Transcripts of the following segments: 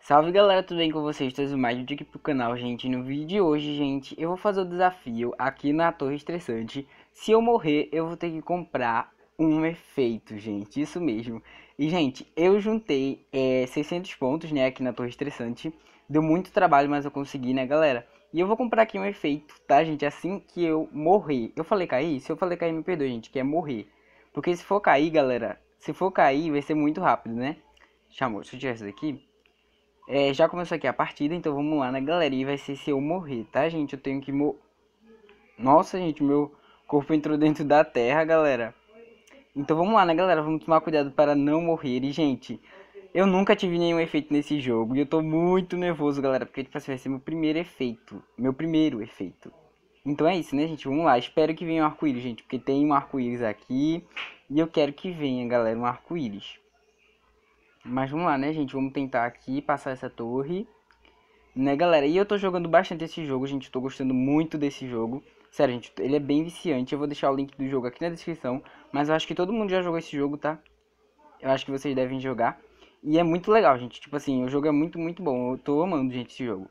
Salve galera, tudo bem com vocês? Todos mais um vídeo aqui pro canal, gente. No vídeo de hoje, gente, eu vou fazer o desafio aqui na Torre Estressante. Se eu morrer, eu vou ter que comprar um efeito, gente. Isso mesmo. E, gente, eu juntei é, 600 pontos, né, aqui na Torre Estressante. Deu muito trabalho, mas eu consegui, né, galera? E eu vou comprar aqui um efeito, tá, gente? Assim que eu morrer. Eu falei cair? Se eu falei cair, me perdoe, gente, que é morrer. Porque se for cair, galera, se for cair, vai ser muito rápido, né? Chamou, deixa eu tirar isso daqui. É, já começou aqui a partida, então vamos lá, né, galera? E vai ser se eu morrer, tá, gente? Eu tenho que mor... Nossa, gente, meu corpo entrou dentro da terra, galera. Então vamos lá, né, galera? Vamos tomar cuidado para não morrer. E, gente, eu nunca tive nenhum efeito nesse jogo. E eu tô muito nervoso, galera. Porque, tipo assim, vai ser meu primeiro efeito. Meu primeiro efeito. Então é isso, né, gente? Vamos lá. Espero que venha um arco-íris, gente. Porque tem um arco-íris aqui. E eu quero que venha, galera, um arco-íris. Mas vamos lá, né, gente? Vamos tentar aqui passar essa torre. Né, galera? E eu tô jogando bastante esse jogo, gente. tô gostando muito desse jogo. Sério, gente, ele é bem viciante. Eu vou deixar o link do jogo aqui na descrição. Mas eu acho que todo mundo já jogou esse jogo, tá? Eu acho que vocês devem jogar. E é muito legal, gente. Tipo assim, o jogo é muito, muito bom. Eu tô amando, gente, esse jogo.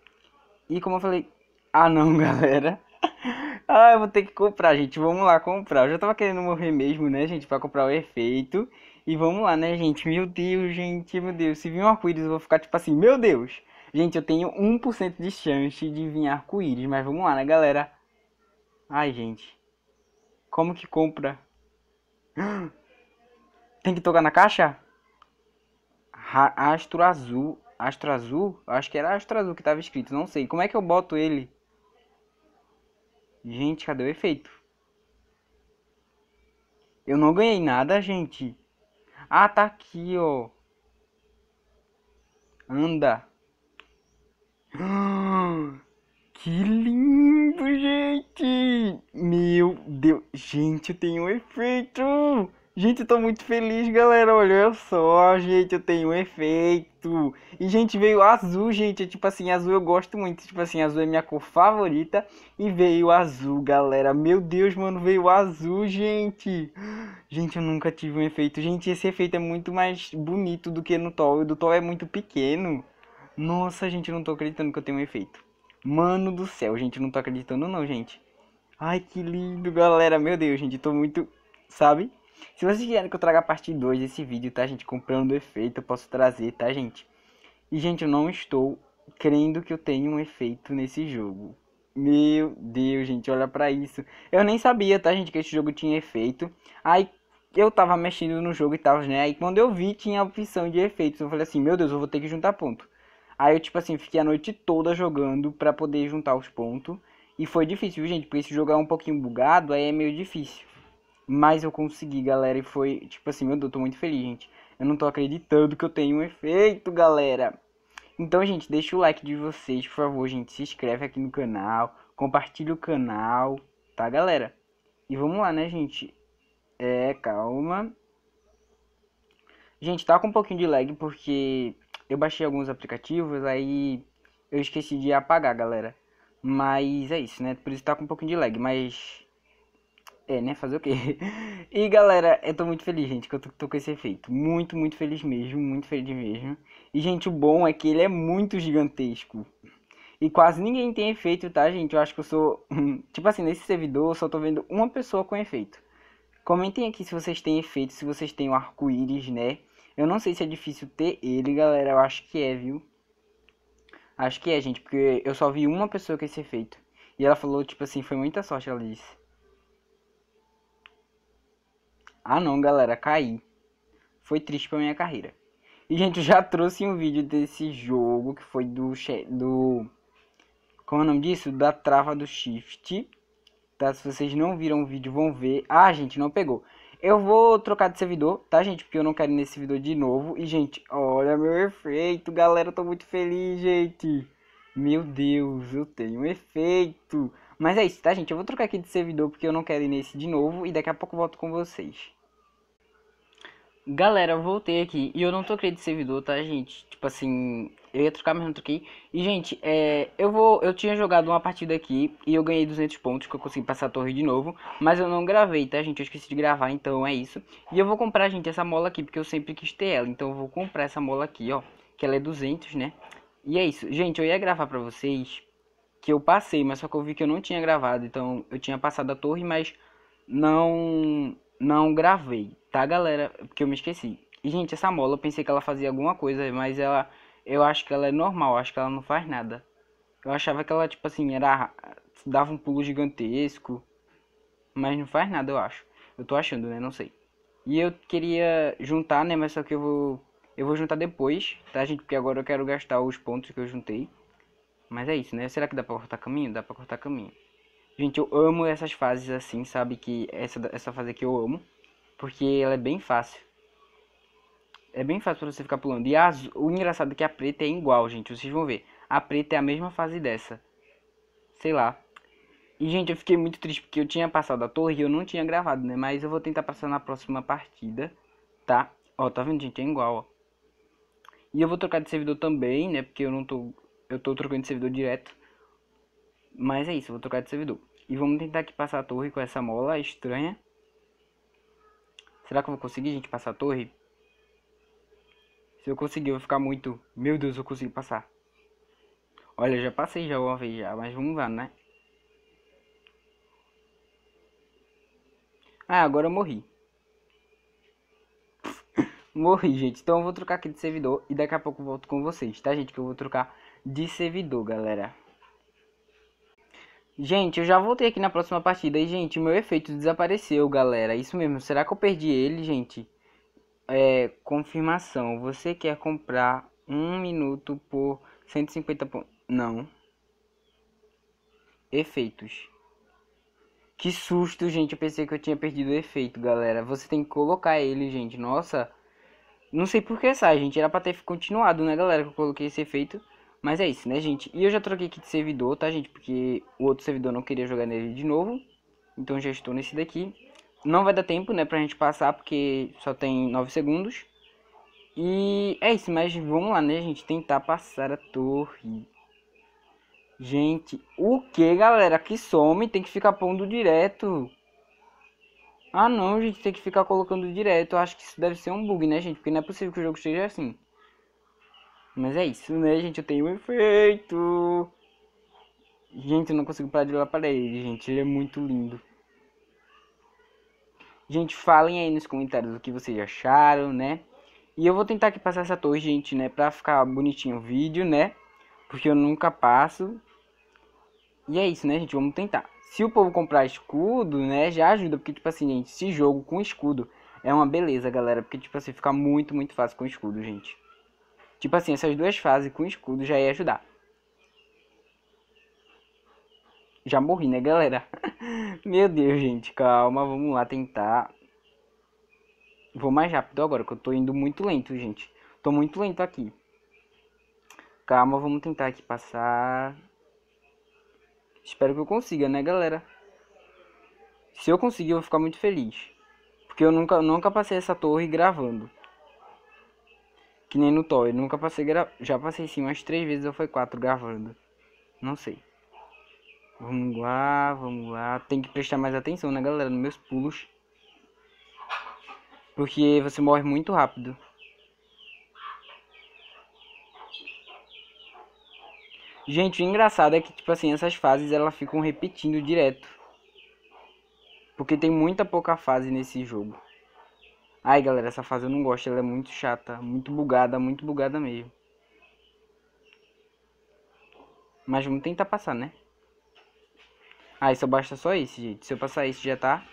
E como eu falei... Ah, não, galera. ah, eu vou ter que comprar, gente. Vamos lá comprar. Eu já tava querendo morrer mesmo, né, gente? Pra comprar o efeito. E vamos lá, né, gente? Meu Deus, gente. Meu Deus. Se vir um arco-íris, eu vou ficar tipo assim... Meu Deus. Gente, eu tenho 1% de chance de vir arco-íris. Mas vamos lá, né, galera? Ai, gente. Como que compra? Tem que tocar na caixa? Ha Astro Azul. Astro Azul? Acho que era Astro Azul que tava escrito. Não sei. Como é que eu boto ele? Gente, cadê o efeito? Eu não ganhei nada, gente. Ah, tá aqui, ó. Anda. Que lindo, gente! Meu Deus! Gente, eu tenho um efeito! Gente, eu tô muito feliz, galera. Olha só, gente, eu tenho um efeito. E, gente, veio azul, gente. É, tipo assim, azul eu gosto muito. Tipo assim, azul é minha cor favorita. E veio azul, galera. Meu Deus, mano, veio azul, gente. Gente, eu nunca tive um efeito. Gente, esse efeito é muito mais bonito do que no Tol. O do Tol é muito pequeno. Nossa, gente, eu não tô acreditando que eu tenho um efeito. Mano do céu, gente, não tô acreditando não, gente. Ai, que lindo, galera. Meu Deus, gente, tô muito... Sabe? Se vocês quiserem que eu traga a parte 2 desse vídeo, tá, gente? Comprando efeito, eu posso trazer, tá, gente? E, gente, eu não estou crendo que eu tenho um efeito nesse jogo. Meu Deus, gente, olha pra isso. Eu nem sabia, tá, gente, que esse jogo tinha efeito. Aí, eu tava mexendo no jogo e tal, né? Aí, quando eu vi, tinha a opção de efeitos. Eu falei assim, meu Deus, eu vou ter que juntar ponto. Aí eu, tipo assim, fiquei a noite toda jogando pra poder juntar os pontos. E foi difícil, viu, gente? Porque se jogar é um pouquinho bugado, aí é meio difícil. Mas eu consegui, galera, e foi, tipo assim, meu Deus, eu tô muito feliz, gente. Eu não tô acreditando que eu tenho um efeito, galera. Então, gente, deixa o like de vocês, por favor, gente. Se inscreve aqui no canal, compartilha o canal, tá, galera? E vamos lá, né, gente? É, calma. Gente, tá com um pouquinho de lag porque eu baixei alguns aplicativos, aí eu esqueci de apagar, galera. Mas é isso, né? Por isso tá com um pouquinho de lag, mas. É, né? Fazer o quê? e galera, eu tô muito feliz, gente, que eu tô, tô, com esse efeito. Muito, muito feliz mesmo, muito feliz mesmo. E, gente, o bom é que ele é muito gigantesco. E quase ninguém tem efeito, tá, gente? Eu acho que eu sou. tipo assim, nesse servidor eu só tô vendo uma pessoa com efeito. Comentem aqui se vocês têm efeito, se vocês têm o arco-íris, né? Eu não sei se é difícil ter ele, galera. Eu acho que é, viu? Acho que é, gente, porque eu só vi uma pessoa com esse efeito. E ela falou, tipo assim, foi muita sorte, ela disse. Ah não, galera, caí. Foi triste pra minha carreira. E, gente, eu já trouxe um vídeo desse jogo, que foi do... do como é o nome disso? Da trava do shift. Tá? Se vocês não viram o vídeo, vão ver. Ah, gente, não pegou. Eu vou trocar de servidor, tá, gente? Porque eu não quero ir nesse servidor de novo. E, gente, olha meu efeito, galera. Eu tô muito feliz, gente. Meu Deus, eu tenho um efeito. Mas é isso, tá, gente? Eu vou trocar aqui de servidor porque eu não quero ir nesse de novo. E daqui a pouco eu volto com vocês. Galera, eu voltei aqui e eu não tô criando servidor, tá, gente? Tipo assim, eu ia trocar, mas não troquei. E, gente, é, eu vou, eu tinha jogado uma partida aqui e eu ganhei 200 pontos, que eu consegui passar a torre de novo. Mas eu não gravei, tá, gente? Eu esqueci de gravar, então é isso. E eu vou comprar, gente, essa mola aqui, porque eu sempre quis ter ela. Então eu vou comprar essa mola aqui, ó, que ela é 200, né? E é isso. Gente, eu ia gravar pra vocês que eu passei, mas só que eu vi que eu não tinha gravado. Então eu tinha passado a torre, mas não, não gravei, Tá, galera? Porque eu me esqueci. E, gente, essa mola, eu pensei que ela fazia alguma coisa, mas ela... Eu acho que ela é normal, acho que ela não faz nada. Eu achava que ela, tipo assim, era... Dava um pulo gigantesco. Mas não faz nada, eu acho. Eu tô achando, né? Não sei. E eu queria juntar, né? Mas só que eu vou... Eu vou juntar depois, tá, gente? Porque agora eu quero gastar os pontos que eu juntei. Mas é isso, né? Será que dá pra cortar caminho? Dá pra cortar caminho. Gente, eu amo essas fases assim, sabe? Que essa, essa fase aqui eu amo. Porque ela é bem fácil. É bem fácil pra você ficar pulando. E a azul, o engraçado é que a preta é igual, gente. Vocês vão ver. A preta é a mesma fase dessa. Sei lá. E, gente, eu fiquei muito triste porque eu tinha passado a torre e eu não tinha gravado, né? Mas eu vou tentar passar na próxima partida, tá? Ó, tá vendo, gente? É igual, ó. E eu vou trocar de servidor também, né? Porque eu não tô... Eu tô trocando de servidor direto. Mas é isso, eu vou trocar de servidor. E vamos tentar aqui passar a torre com essa mola estranha. Será que eu vou conseguir, gente, passar a torre? Se eu conseguir, eu vou ficar muito... Meu Deus, eu consegui passar. Olha, já passei já uma vez já, mas vamos lá, né? Ah, agora eu morri. morri, gente. Então eu vou trocar aqui de servidor e daqui a pouco volto com vocês, tá, gente? Que eu vou trocar de servidor, galera. Gente, eu já voltei aqui na próxima partida. E, gente, meu efeito desapareceu, galera. Isso mesmo. Será que eu perdi ele, gente? É, confirmação. Você quer comprar um minuto por 150 pontos. Não. Efeitos. Que susto, gente. Eu pensei que eu tinha perdido o efeito, galera. Você tem que colocar ele, gente. Nossa. Não sei por que sai, gente. Era pra ter continuado, né, galera? Que eu coloquei esse efeito. Mas é isso, né, gente? E eu já troquei aqui de servidor, tá, gente? Porque o outro servidor não queria jogar nele de novo. Então já estou nesse daqui. Não vai dar tempo, né, pra gente passar, porque só tem 9 segundos. E é isso, mas vamos lá, né, gente? Tentar passar a torre. Gente, o que, galera? Que some, tem que ficar pondo direto. Ah, não, gente, tem que ficar colocando direto. Eu acho que isso deve ser um bug, né, gente? Porque não é possível que o jogo esteja assim. Mas é isso, né, gente? Eu tenho um efeito. Gente, eu não consigo parar de olhar para ele, gente. Ele é muito lindo. Gente, falem aí nos comentários o que vocês acharam, né? E eu vou tentar aqui passar essa torre, gente, né? Pra ficar bonitinho o vídeo, né? Porque eu nunca passo. E é isso, né, gente? Vamos tentar. Se o povo comprar escudo, né? Já ajuda. Porque, tipo assim, gente, esse jogo com escudo é uma beleza, galera. Porque, tipo assim, fica muito, muito fácil com escudo, gente. Tipo assim, essas duas fases com escudo já ia ajudar. Já morri, né, galera? Meu Deus, gente, calma, vamos lá tentar. Vou mais rápido agora, que eu tô indo muito lento, gente. Tô muito lento aqui. Calma, vamos tentar aqui passar. Espero que eu consiga, né, galera? Se eu conseguir, eu vou ficar muito feliz. Porque eu nunca, nunca passei essa torre gravando. Que nem no Toy. Nunca passei gra... Já passei sim umas três vezes ou foi quatro gravando. Não sei. Vamos lá, vamos lá. Tem que prestar mais atenção, né, galera? Nos meus pulos. Porque você morre muito rápido. Gente, o engraçado é que, tipo assim, essas fases elas ficam repetindo direto. Porque tem muita pouca fase nesse jogo. Ai galera, essa fase eu não gosto, ela é muito chata, muito bugada, muito bugada mesmo. Mas vamos tentar passar, né? Aí ah, só basta só esse, gente. Se eu passar esse já tá.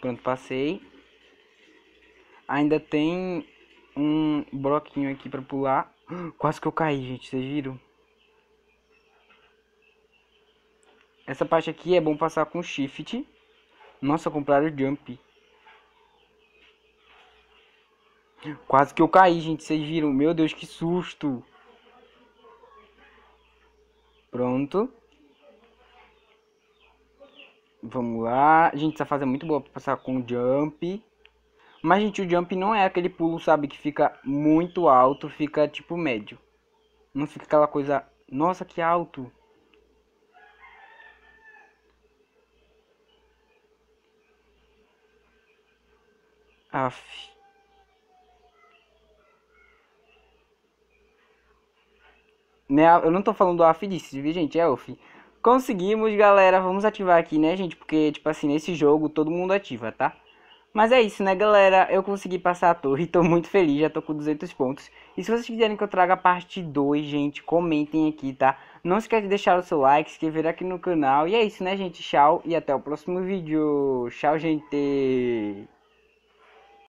Pronto, passei. Ainda tem um bloquinho aqui pra pular. Quase que eu caí, gente. Vocês viram? Essa parte aqui é bom passar com shift. Nossa, compraram o jump. Quase que eu caí, gente. Vocês viram? Meu Deus, que susto. Pronto. Vamos lá. Gente, essa fase é muito boa pra passar com o jump. Mas, gente, o jump não é aquele pulo, sabe, que fica muito alto, fica tipo médio. Não fica aquela coisa, nossa, que alto. Aff. Né? Eu não tô falando do AF disso, viu, gente? É UF. Conseguimos, galera. Vamos ativar aqui, né, gente? Porque, tipo assim, nesse jogo todo mundo ativa, tá? Mas é isso, né, galera? Eu consegui passar a torre, tô muito feliz, já tô com 200 pontos. E se vocês quiserem que eu traga a parte 2, gente, comentem aqui, tá? Não esquece de deixar o seu like, se inscrever aqui no canal. E é isso, né, gente? Tchau e até o próximo vídeo. Tchau, gente!